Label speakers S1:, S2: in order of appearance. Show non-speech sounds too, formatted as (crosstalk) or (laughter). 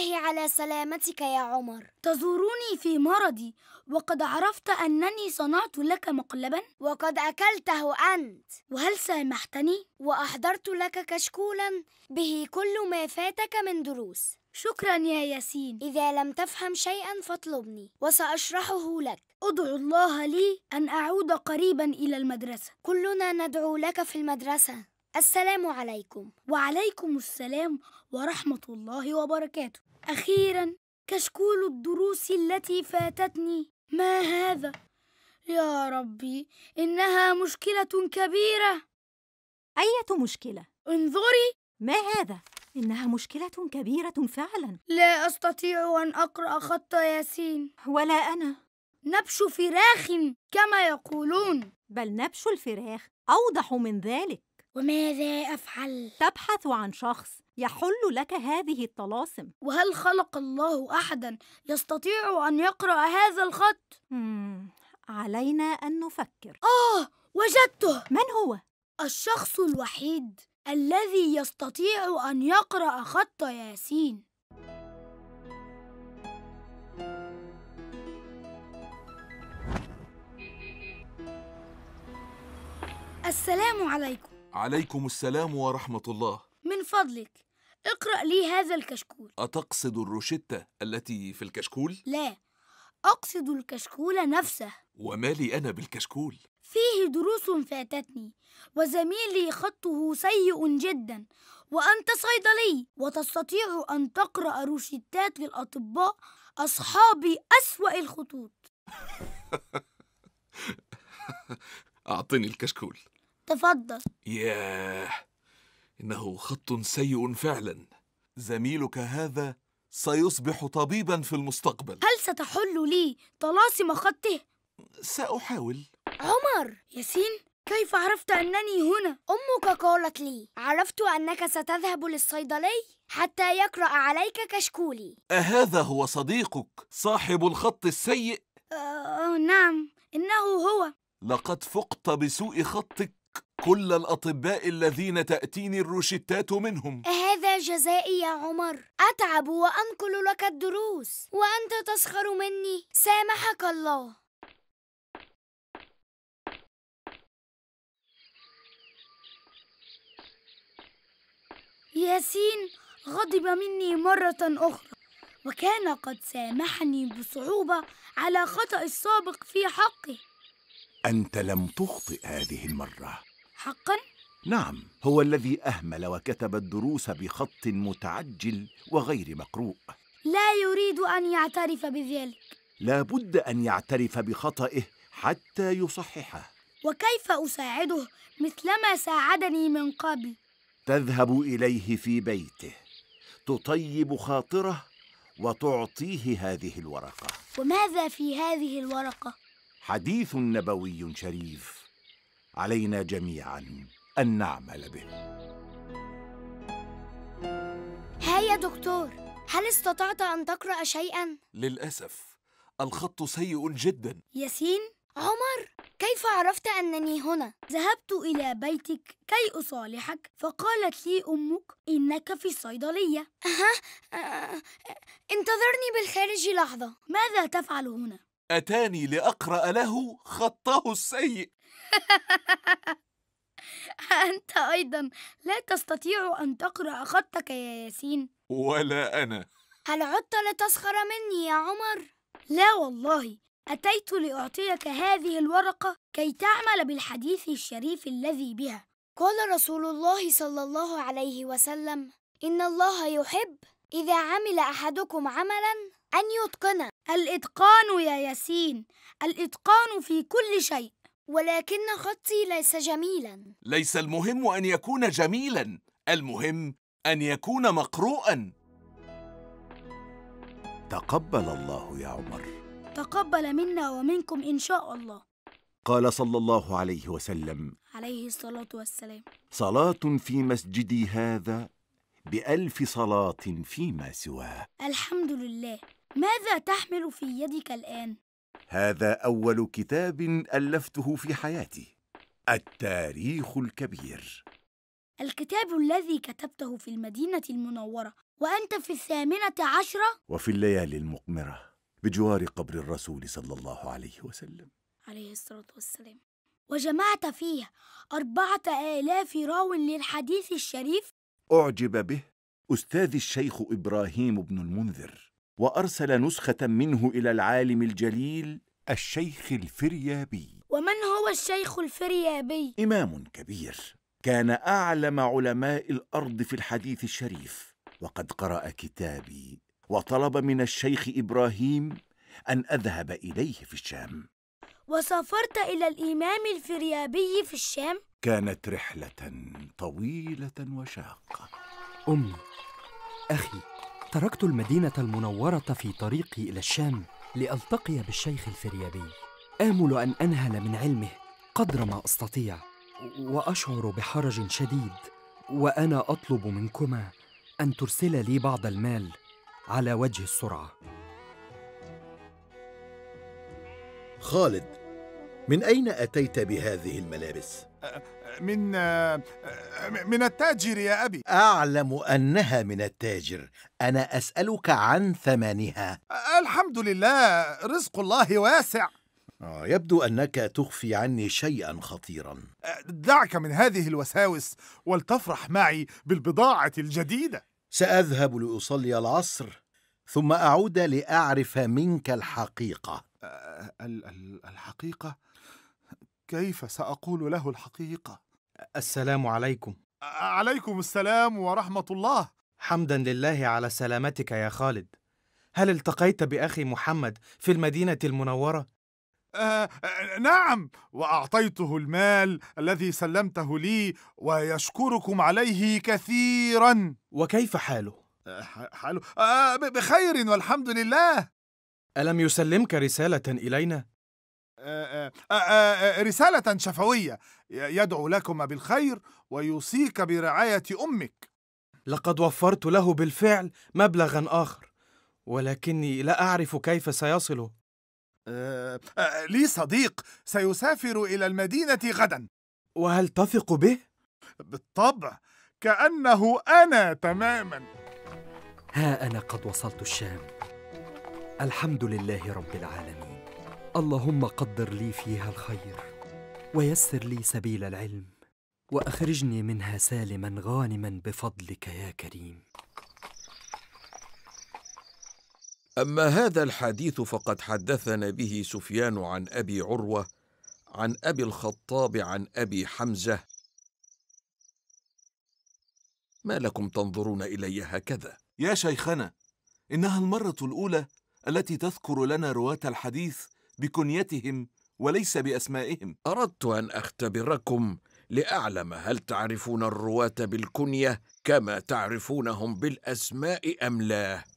S1: الله على سلامتك يا عمر تزورني في مرضي وقد عرفت أنني صنعت لك مقلبا وقد أكلته أنت وهل سامحتني؟ وأحضرت لك كشكولا به كل ما فاتك من دروس شكرا يا ياسين إذا لم تفهم شيئا فاطلبني وسأشرحه لك أدعو الله لي أن أعود قريبا إلى المدرسة كلنا ندعو لك في المدرسة السلام عليكم وعليكم السلام ورحمة الله وبركاته أخيرا كشكول الدروس التي فاتتني ما هذا يا ربي إنها مشكلة كبيرة أية مشكلة؟ انظري ما هذا؟ إنها مشكلة كبيرة فعلا لا أستطيع أن أقرأ خط ياسين ولا أنا نبش فراخ كما يقولون بل نبش الفراخ أوضح من ذلك وماذا أفعل؟ تبحث عن شخص يحل لك هذه الطلاسم وهل خلق الله أحدا يستطيع أن يقرأ هذا الخط؟ مم. علينا أن نفكر آه وجدته من هو؟ الشخص الوحيد الذي يستطيع أن يقرأ خط ياسين السلام عليكم
S2: عليكم السلام ورحمة الله
S1: من فضلك اقرأ لي هذا الكشكول
S2: أتقصد الروشتة التي في الكشكول؟
S1: لا أقصد الكشكول نفسه
S2: ومالي أنا بالكشكول؟
S1: فيه دروس فاتتني وزميلي خطه سيء جدا وأنت صيدلي وتستطيع أن تقرأ روشتات للأطباء أصحابي أسوأ الخطوط
S2: (laughs) أعطني الكشكول تفضل ياه إنه خط سيء فعلا زميلك هذا سيصبح طبيبا في المستقبل
S1: هل ستحل لي طلاسم خطه؟ سأحاول عمر ياسين كيف عرفت أنني هنا؟ أمك قالت لي عرفت أنك ستذهب للصيدلي حتى يقرأ عليك كشكولي
S2: أهذا هو صديقك صاحب الخط السيء؟
S1: آه, آه، نعم إنه هو
S2: لقد فقت بسوء خطك كل الأطباء الذين تأتيني الروشتات منهم
S1: هذا جزائي يا عمر أتعب وأنقل لك الدروس وأنت تسخر مني سامحك الله ياسين غضب مني مرة أخرى وكان قد سامحني بصعوبة على خطأ السابق في حقه
S3: أنت لم تخطئ هذه المرة حقا؟ نعم هو الذي أهمل وكتب الدروس بخط متعجل وغير مقروء
S1: لا يريد أن يعترف بذلك
S3: لا بد أن يعترف بخطئه حتى يصححه
S1: وكيف أساعده مثلما ساعدني من قبل؟
S3: تذهب إليه في بيته تطيب خاطره وتعطيه هذه الورقة
S1: وماذا في هذه الورقة؟
S3: حديث نبوي شريف علينا جميعا أن نعمل به
S1: ها يا دكتور هل استطعت أن تقرأ شيئا؟
S2: للأسف الخط سيء جدا
S1: ياسين؟ عمر كيف عرفت أنني هنا؟ ذهبت إلى بيتك كي أصالحك فقالت لي أمك إنك في الصيدلية آه، انتظرني بالخارج لحظة ماذا تفعل هنا؟
S2: أتاني لأقرأ له خطه السيء (laughs)
S1: أنت أيضا لا تستطيع أن تقرأ خطك يا ياسين
S2: ولا أنا
S1: هل عدت لتسخر مني يا عمر؟ لا والله أتيت لأعطيك هذه الورقة كي تعمل بالحديث الشريف الذي بها قال رسول الله صلى الله عليه وسلم إن الله يحب إذا عمل أحدكم عملا أن يتقنه الإتقان يا ياسين الإتقان في كل شيء ولكن خطي ليس جميلا
S2: ليس المهم أن يكون جميلا المهم أن يكون مقروءا
S3: تقبل الله يا عمر
S1: تقبل منا ومنكم إن شاء الله
S3: قال صلى الله عليه وسلم
S1: عليه الصلاة والسلام
S3: صلاة في مسجدي هذا بألف صلاة فيما سواه
S1: الحمد لله ماذا تحمل في يدك الآن؟
S3: هذا أول كتاب ألفته في حياتي التاريخ الكبير
S1: الكتاب الذي كتبته في المدينة المنورة وأنت في الثامنة عشرة
S3: وفي الليالي المقمرة بجوار قبر الرسول صلى الله عليه وسلم
S1: عليه الصلاة والسلام وجمعت فيه أربعة آلاف راو للحديث الشريف
S3: أعجب به أستاذ الشيخ إبراهيم بن المنذر وأرسل نسخة منه إلى العالم الجليل الشيخ الفريابي
S1: ومن هو الشيخ الفريابي؟
S3: إمام كبير كان أعلم علماء الأرض في الحديث الشريف وقد قرأ كتابي وطلب من الشيخ إبراهيم أن أذهب إليه في الشام
S1: وسافرت إلى الإمام الفريابي في الشام؟
S3: كانت رحلة طويلة وشاقة أمي أخي
S2: تركت المدينة المنورة في طريقي إلى الشام لألتقي بالشيخ الفريابي آمل أن أنهل من علمه قدر ما أستطيع وأشعر بحرج شديد وأنا أطلب منكما أن ترسل لي بعض المال
S3: على وجه السرعة خالد من أين أتيت بهذه الملابس؟ من آه، آه، من التاجر يا أبي أعلم أنها من التاجر أنا أسألك عن ثمنها الحمد لله رزق الله واسع آه، يبدو أنك تخفي عني شيئا خطيرا دعك من هذه الوساوس ولتفرح معي بالبضاعة الجديدة سأذهب لأصلي العصر ثم أعود لأعرف منك الحقيقة الحقيقة؟ كيف سأقول له الحقيقة؟
S2: السلام عليكم عليكم السلام ورحمة الله حمدا لله على سلامتك يا خالد هل التقيت بأخي محمد في المدينة المنورة؟ آه نعم وأعطيته المال الذي سلمته لي ويشكركم عليه كثيرا وكيف حاله؟ آه حاله حاله اه بخير والحمد لله ألم يسلمك رسالة إلينا؟ آه، آه، آه، رسالة شفوية يدعو لكما بالخير ويوصيك برعاية أمك لقد وفرت له بالفعل مبلغا آخر ولكني لا أعرف كيف سيصله لي صديق سيسافر إلى المدينة غدا وهل تثق به؟ بالطبع كأنه أنا تماما ها أنا قد وصلت الشام الحمد لله رب العالمين اللهم قدر لي فيها الخير ويسر لي سبيل العلم واخرجني منها سالما غانما بفضلك يا كريم اما هذا الحديث فقد حدثنا به سفيان عن ابي عروه عن ابي الخطاب عن ابي حمزه ما لكم تنظرون الي هكذا يا شيخنا انها المره الاولى التي تذكر لنا رواه الحديث بكنيتهم وليس باسمائهم اردت ان اختبركم لاعلم هل تعرفون الرواه بالكنيه كما تعرفونهم بالاسماء ام لا